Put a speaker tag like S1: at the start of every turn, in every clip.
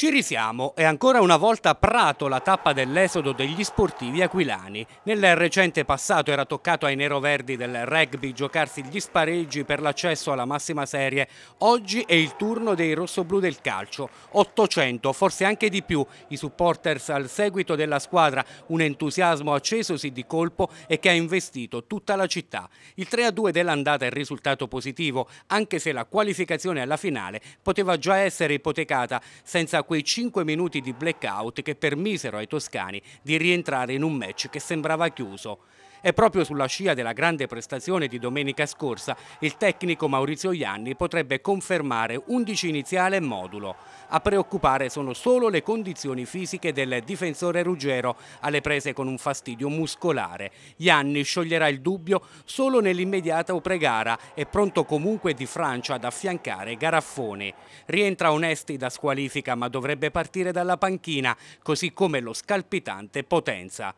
S1: Ci risiamo e ancora una volta Prato la tappa dell'esodo degli sportivi aquilani. Nel recente passato era toccato ai neroverdi del rugby giocarsi gli spareggi per l'accesso alla massima serie. Oggi è il turno dei rossoblù del calcio. 800, forse anche di più, i supporters al seguito della squadra. Un entusiasmo accesosi di colpo e che ha investito tutta la città. Il 3-2 dell'andata è risultato positivo, anche se la qualificazione alla finale poteva già essere ipotecata senza quei 5 minuti di blackout che permisero ai toscani di rientrare in un match che sembrava chiuso. E proprio sulla scia della grande prestazione di domenica scorsa, il tecnico Maurizio Ianni potrebbe confermare 11 iniziale e modulo. A preoccupare sono solo le condizioni fisiche del difensore Ruggero, alle prese con un fastidio muscolare. Ianni scioglierà il dubbio solo nell'immediata pregara, è pronto comunque di Francia ad affiancare Garaffoni. Rientra Onesti da squalifica ma dovrebbe partire dalla panchina, così come lo scalpitante Potenza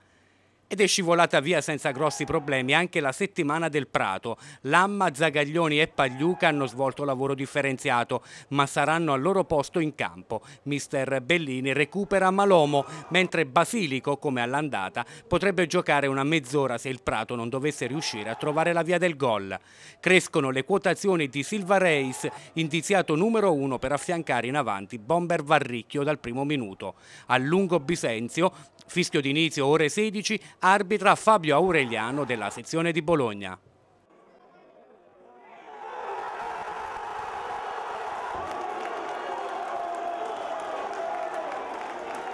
S1: ed è scivolata via senza grossi problemi anche la settimana del Prato. Lamma, Zagaglioni e Pagliuca hanno svolto lavoro differenziato, ma saranno al loro posto in campo. Mister Bellini recupera Malomo, mentre Basilico, come all'andata, potrebbe giocare una mezz'ora se il Prato non dovesse riuscire a trovare la via del gol. Crescono le quotazioni di Silva Reis, indiziato numero uno per affiancare in avanti Bomber Varricchio dal primo minuto. A lungo Bisenzio, fischio d'inizio ore 16, arbitra Fabio Aureliano della sezione di Bologna.